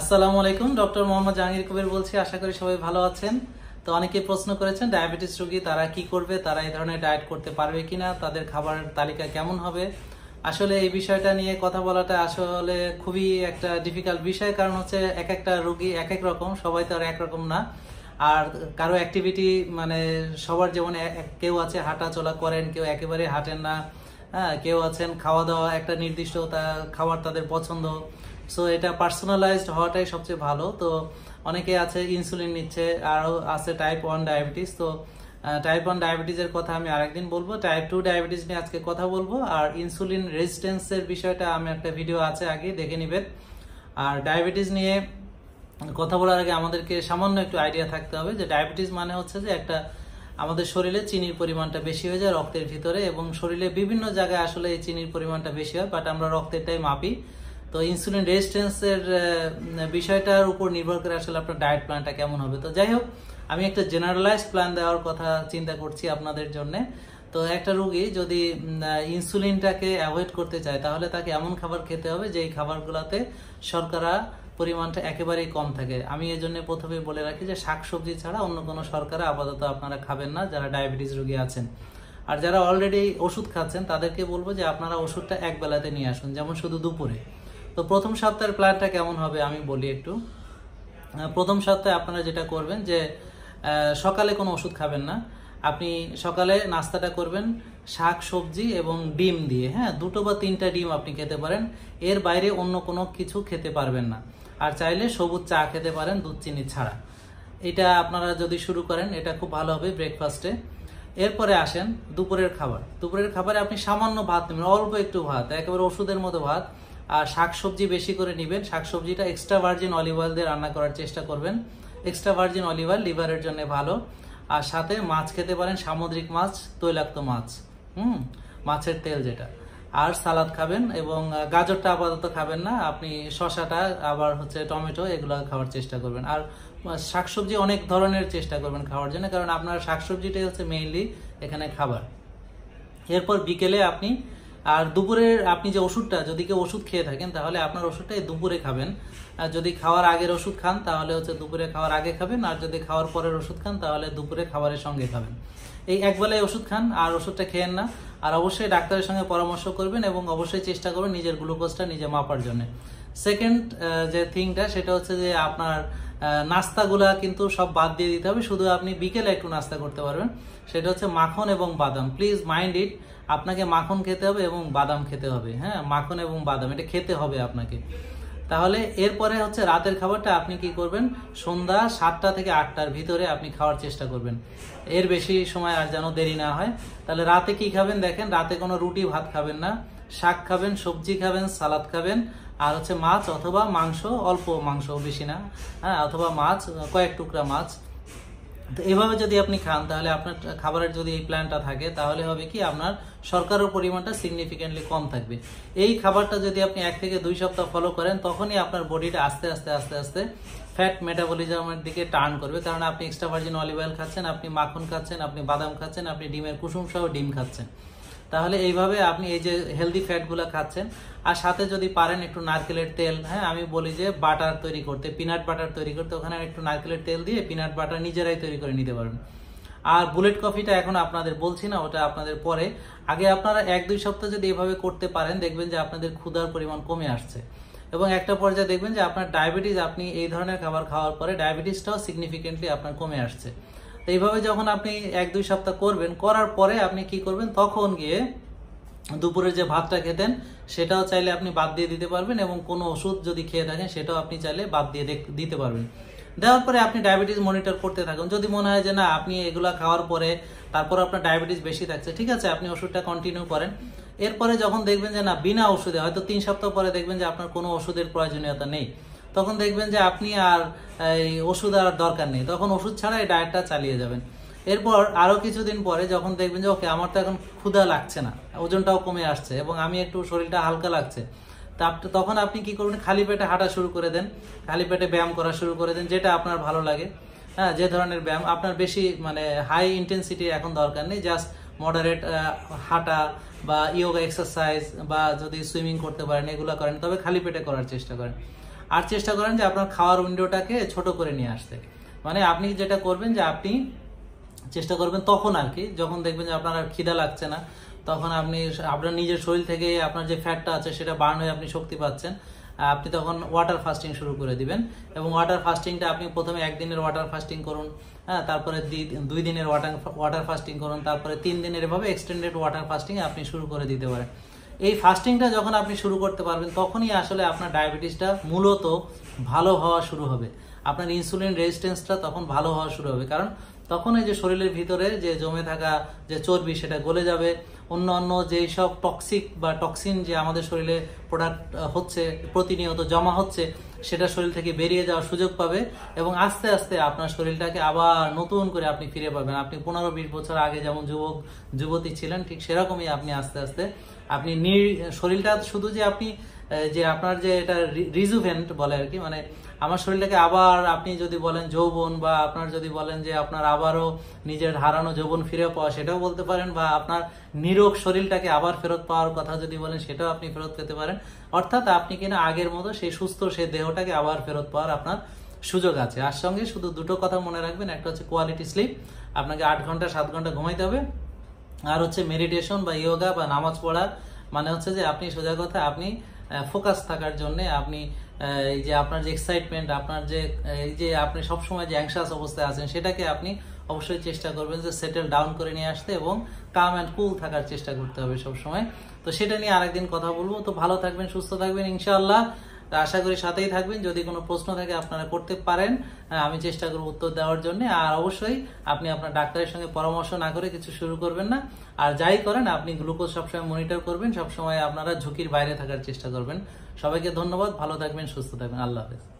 আসসালামু আলাইকুম ডক্টর মোহাম্মদ জাহাঙ্গীর কবির বলছি আশা করি সবাই ভালো আছেন তো অনেকে প্রশ্ন করেছেন ডায়াবেটিস রোগী তারা কি করবে তারা এই ধরনের ডায়েট করতে পারবে কিনা তাদের খাবার তালিকা কেমন হবে আসলে এই বিষয়টা নিয়ে কথা বলাটা আসলে খুবই একটা ডিফিকাল্ট বিষয় কারণ হচ্ছে এক একটা রোগী এক এক রকম সবাই তো আর একরকম না আর কারো অ্যাক্টিভিটি মানে সবার যেমন কেউ আছে হাঁটা চলা করেন কেউ একেবারে হাঁটেন না হ্যাঁ কেউ আছেন খাওয়া দাওয়া একটা নির্দিষ্ট তা খাবার তাদের পছন্দ সো এটা পার্সোনালাইজড হওয়াটাই সবচেয়ে ভালো তো অনেকে আছে ইনসুলিন নিচ্ছে আরও আছে টাইপ ওয়ান ডায়াবেটিস তো টাইপ ওয়ান ডায়াবেটিসের কথা আমি আরেকদিন বলবো টাইপ টু ডায়াবেটিস নিয়ে আজকে কথা বলবো আর ইনসুলিন রেজিস্টেন্সের বিষয়টা আমি একটা ভিডিও আছে আগে দেখে নেবেন আর ডায়াবেটিস নিয়ে কথা বলার আগে আমাদেরকে সামান্য একটু আইডিয়া থাকতে হবে যে ডায়াবেটিস মানে হচ্ছে যে একটা আমাদের শরীরে চিনির পরিমাণটা বেশি হয়ে যায় রক্তের ভিতরে এবং শরীরে বিভিন্ন জায়গায় আসলে এই চিনির পরিমাণটা বেশি হয় বাট আমরা রক্তেরটাই মাপি তো ইনসুলিন রেজিস্টেন্সের বিষয়টার উপর নির্ভর করে আসলে আপনার ডায়েট প্ল্যানটা কেমন হবে তো যাই হোক আমি একটা জেনারেলাইজড প্ল্যান দেওয়ার কথা চিন্তা করছি আপনাদের জন্য তো একটা রুগী যদি ইনসুলিনটাকে অ্যাভয়েড করতে চায় তাহলে তাকে এমন খাবার খেতে হবে যেই খাবারগুলোতে শর্করা পরিমাণটা একেবারেই কম থাকে আমি এই জন্য প্রথমে বলে রাখি যে শাকসবজি ছাড়া অন্য কোনো শর্করা আপাতত আপনারা খাবেন না যারা ডায়াবেটিস রোগী আছেন আর যারা অলরেডি ওষুধ খাচ্ছেন তাদেরকে বলবো যে আপনারা ওষুধটা এক বেলাতে নিয়ে আসুন যেমন শুধু দুপুরে তো প্রথম সপ্তাহের প্ল্যানটা কেমন হবে আমি বলি একটু প্রথম সপ্তাহে আপনারা যেটা করবেন যে সকালে কোনো ওষুধ খাবেন না আপনি সকালে নাস্তাটা করবেন শাক সবজি এবং ডিম দিয়ে হ্যাঁ দুটো বা তিনটা ডিম আপনি খেতে পারেন এর বাইরে অন্য কোনো কিছু খেতে পারবেন না আর চাইলে সবুজ চা খেতে পারেন দুধ চিনি ছাড়া এটা আপনারা যদি শুরু করেন এটা খুব ভালো হবে ব্রেকফাস্টে এরপরে আসেন দুপুরের খাবার দুপুরের খাবারে আপনি সামান্য ভাত নেবেন অল্প একটু ভাত একেবারে ওষুধের মতো ভাত আর শাকসবজি বেশি করে নেবেন শাকসবজিটা এক্সট্রা ভার্জিন অলিভ অয়েল দিয়ে রান্না করার চেষ্টা করবেন এক্সট্রা ভার্জিন অলিভ অয়েল লিভারের জন্য ভালো আর সাথে মাছ খেতে পারেন সামুদ্রিক মাছ তৈলাক্ত মাছ হুম মাছের তেল যেটা আর সালাদ খাবেন এবং গাজরটা আপাতত খাবেন না আপনি শশাটা আবার হচ্ছে টমেটো এগুলো খাওয়ার চেষ্টা করবেন আর শাকসবজি অনেক ধরনের চেষ্টা করবেন খাওয়ার জন্য কারণ আপনার শাকসবজিটাই হচ্ছে মেইনলি এখানে খাবার এরপর বিকেলে আপনি আর দুপুরের আপনি যে ওষুধটা যদি কেউ ওষুধ খেয়ে থাকেন তাহলে আপনার ওষুধটা দুপুরে খাবেন আর যদি খাওয়ার আগের ওষুধ খান তাহলে হচ্ছে দুপুরে খাওয়ার আগে খাবেন আর যদি খাওয়ার পরের ওষুধ খান তাহলে দুপুরে খাবারের সঙ্গে খাবেন এই একবেলায় ওষুধ খান আর ওষুধটা খেয়েন না আর অবশ্যই ডাক্তারের সঙ্গে পরামর্শ করবেন এবং অবশ্যই চেষ্টা করবেন নিজের গ্লুকোজটা নিজে মাপার জন্য সেকেন্ড uh, যে থিংটা সেটা হচ্ছে যে আপনার uh, নাস্তাগুলা কিন্তু সব বাদ দিয়ে দিতে হবে শুধু আপনি বিকেলে একটু নাস্তা করতে পারবেন সেটা হচ্ছে মাখন এবং বাদাম প্লিজ মাইন্ড ইট আপনাকে মাখন খেতে হবে এবং বাদাম খেতে হবে হ্যাঁ মাখন এবং বাদাম এটা খেতে হবে আপনাকে তাহলে এরপরে হচ্ছে রাতের খাবারটা আপনি কি করবেন সন্ধ্যা সাতটা থেকে আটটার ভিতরে আপনি খাওয়ার চেষ্টা করবেন এর বেশি সময় আর যেন দেরি না হয় তাহলে রাতে কি খাবেন দেখেন রাতে কোনো রুটি ভাত খাবেন না শাক খাবেন সবজি খাবেন সালাদ খাবেন আর হচ্ছে মাছ অথবা মাংস অল্প মাংস বেশি না হ্যাঁ অথবা মাছ কয়েক টুকরা মাছ তো এভাবে যদি আপনি খান তাহলে আপনার খাবারের যদি এই প্ল্যানটা থাকে তাহলে হবে কি আপনার সরকারের পরিমাণটা সিগনিফিক্যান্টলি কম থাকবে এই খাবারটা যদি আপনি এক থেকে দুই সপ্তাহ ফলো করেন তখনই আপনার বডিটা আস্তে আস্তে আস্তে আস্তে ফ্যাট মেটাবলিজমের দিকে টার্ন করবে কারণ আপনি এক্সট্রা ভার্জিন অলিভ অয়েল খাচ্ছেন আপনি মাখন খাচ্ছেন আপনি বাদাম খাচ্ছেন আপনি ডিমের কুসুম সহ ডিম খাচ্ছেন তাহলে এইভাবে আপনি এই যে হেলদি ফ্যাটগুলো খাচ্ছেন আর সাথে যদি পারেন একটু নারকেলের তেল হ্যাঁ আমি বলি যে বাটার তৈরি করতে পিনাট বাটার তৈরি করতে ওখানে একটু নারকেলের তেল দিয়ে পিনাট বাটার নিজেরাই তৈরি করে নিতে পারবেন আর বুলেট কফিটা এখন আপনাদের বলছি না ওটা আপনাদের পরে আগে আপনারা এক দুই সপ্তাহ যদি এভাবে করতে পারেন দেখবেন যে আপনাদের ক্ষুধার পরিমাণ কমে আসছে এবং একটা পর্যায়ে দেখবেন যে আপনার ডায়াবেটিস আপনি এই ধরনের খাবার খাওয়ার পরে ডায়াবেটিসটাও সিগনিফিকেন্টলি আপনার কমে আসছে তো এইভাবে যখন আপনি এক দুই সপ্তাহ করবেন করার পরে আপনি কি করবেন তখন গিয়ে দুপুরে যে ভাতটা খেতেন সেটাও চাইলে আপনি বাদ দিয়ে দিতে পারবেন এবং কোনো ওষুধ যদি খেয়ে থাকেন সেটাও আপনি চাইলে বাদ দিয়ে দিতে পারবেন দেওয়ার পরে আপনি ডায়াবেটিস মনিটর করতে থাকুন যদি মনে হয় যে না আপনি এগুলো খাওয়ার পরে তারপর আপনার ডায়াবেটিস বেশি থাকছে ঠিক আছে আপনি ওষুধটা কন্টিনিউ করেন এরপরে যখন দেখবেন যে না বিনা ওষুধে হয়তো তিন সপ্তাহ পরে দেখবেন যে আপনার কোনো ওষুধের প্রয়োজনীয়তা নেই তখন দেখবেন যে আপনি আর এই ওষুধ আর দরকার নেই তখন ওষুধ ছাড়া এই ডায়েটটা চালিয়ে যাবেন এরপর আরও কিছুদিন পরে যখন দেখবেন যে ওকে আমার তো এখন ক্ষুধা লাগছে না ওজনটাও কমে আসছে এবং আমি একটু শরীরটা হালকা লাগছে তা তখন আপনি কি করবেন খালি পেটে হাঁটা শুরু করে দেন খালি পেটে ব্যায়াম করা শুরু করে দেন যেটা আপনার ভালো লাগে হ্যাঁ যে ধরনের ব্যায়াম আপনার বেশি মানে হাই ইন্টেন্সিটি এখন দরকার নেই জাস্ট মডারেট হাঁটা বা ইয়োগা এক্সারসাইজ বা যদি সুইমিং করতে পারেন এগুলো করেন তবে খালি পেটে করার চেষ্টা করেন আর চেষ্টা করেন যে আপনার খাওয়ার উইন্ডোটাকে ছোট করে নিয়ে আসতে মানে আপনি যেটা করবেন যে আপনি চেষ্টা করবেন তখন আর কি যখন দেখবেন যে আপনার আর খিদা লাগছে না তখন আপনি আপনার নিজের শরীর থেকে আপনার যে ফ্যাটটা আছে সেটা বার্ন হয়ে আপনি শক্তি পাচ্ছেন আপনি তখন ওয়াটার ফাস্টিং শুরু করে দিবেন এবং ওয়াটার ফাস্টিংটা আপনি প্রথমে একদিনের ওয়াটার ফাস্টিং করুন হ্যাঁ তারপরে দুই দিনের ওয়াটার ওয়াটার ফাস্টিং করুন তারপরে তিন দিনের এভাবে এক্সটেন্ডেড ওয়াটার ফাস্টিং আপনি শুরু করে দিতে পারেন এই ফাস্টিংটা যখন আপনি শুরু করতে পারবেন তখনই আসলে আপনার ডায়াবেটিসটা মূলত ভালো হওয়া শুরু হবে আপনার ইনসুলিন রেজিস্ট্যান্সটা তখন ভালো হওয়া শুরু হবে কারণ তখন এই যে শরীরের ভিতরে যে জমে থাকা যে চর্বি সেটা গলে যাবে অন্য অন্য যেই সব টক্সিক বা টক্সিন যে আমাদের শরীরে প্রোডাক্ট হচ্ছে প্রতিনিয়ত জমা হচ্ছে সেটা শরীর থেকে বেরিয়ে যাওয়ার সুযোগ পাবে এবং আস্তে আস্তে আপনার শরীরটাকে আবার নতুন করে আপনি ফিরে পাবেন আপনি পনেরো বিশ বছর আগে যেমন যুবক যুবতী ছিলেন ঠিক সেরকমই আপনি আস্তে আস্তে আপনি নির শরীরটা শুধু যে আপনি যে আপনার যে এটা রিজুভেন্ট বলে আর কি মানে আমার শরীরটাকে আবার আপনি যদি বলেন যৌবন বা আপনার যদি বলেন যে আপনার আবারও নিজের হারানো যৌবন ফিরে পাওয়া সেটাও বলতে পারেন বা আপনার নিরোগ শরীরটাকে আবার ফেরত পাওয়ার কথা যদি বলেন সেটাও আপনি ফেরত পেতে পারেন অর্থাৎ আপনি কিনা আগের মতো সেই সুস্থ সেই দেহটাকে আবার ফেরত পাওয়ার আপনার সুযোগ আছে আর সঙ্গে শুধু দুটো কথা মনে রাখবেন একটা হচ্ছে কোয়ালিটি স্লিপ আপনাকে আট ঘন্টা সাত ঘন্টা ঘুমাইতে হবে আর হচ্ছে মেডিটেশন বা ইয়োগা বা নামাজ পড়া মানে হচ্ছে যে আপনি সোজা কথা আপনি ফোকাস থাকার জন্য আপনি এই যে আপনার যে এক্সাইটমেন্ট আপনার যে এই যে আপনি সবসময় যে অ্যাংশাস অবস্থায় আছেন সেটাকে আপনি অবশ্যই চেষ্টা করবেন যে সেটেল ডাউন করে নিয়ে আসতে এবং কাম অ্যান্ড কুল থাকার চেষ্টা করতে হবে সবসময় তো সেটা নিয়ে আরেকদিন কথা বলবো তো ভালো থাকবেন সুস্থ থাকবেন ইনশাআল্লাহ তা আশা করি সাথেই থাকবেন যদি কোনো প্রশ্ন থাকে আপনারা করতে পারেন আমি চেষ্টা করব উত্তর দেওয়ার জন্য আর অবশ্যই আপনি আপনার ডাক্তারের সঙ্গে পরামর্শ না করে কিছু শুরু করবেন না আর যাই করেন আপনি গ্লুকোজ সবসময় মনিটর করবেন সবসময় আপনারা ঝুঁকির বাইরে থাকার চেষ্টা করবেন সবাইকে ধন্যবাদ ভালো থাকবেন সুস্থ থাকবেন আল্লাহ হাফেজ